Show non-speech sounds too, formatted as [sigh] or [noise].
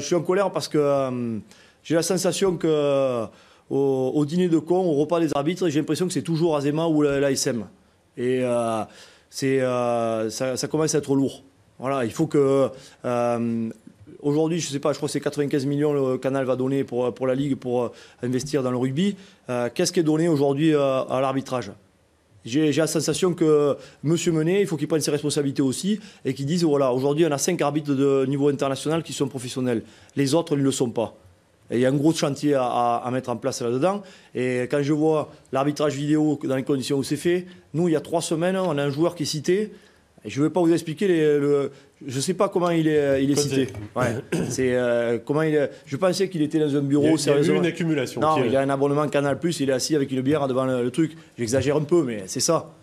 Je suis en colère parce que euh, j'ai la sensation que euh, au, dîner de con, au repas des arbitres, j'ai l'impression que c'est toujours Azema ou l'ASM. Et euh, c'est, ça, commence à être lourd. Voilà, il faut que. Aujourd'hui, je sais pas, je crois que c'est 95 millions le canal va donner pour la Ligue pour investir dans le rugby. Qu'est-ce qui est donné aujourd'hui à l'arbitrage j'ai la sensation que M. Menet, il faut qu'il prenne ses responsabilités aussi et qu'il dise voilà, aujourd'hui, on a cinq arbitres de niveau international qui sont professionnels. Les autres ne le sont pas. Et il y a un gros chantier à, mettre en place là-dedans. Et quand je vois l'arbitrage vidéo dans les conditions où c'est fait, nous, il y a trois semaines, on a un joueur qui est cité. Je ne vais pas vous expliquer le. Je ne sais pas comment il est, cité. [coughs] C'est euh, comment Je pensais qu'il était dans un bureau. Il a, Il a une accumulation. Non, il a un abonnement Canal Il est assis avec une bière devant le truc. J'exagère un peu, mais c'est ça.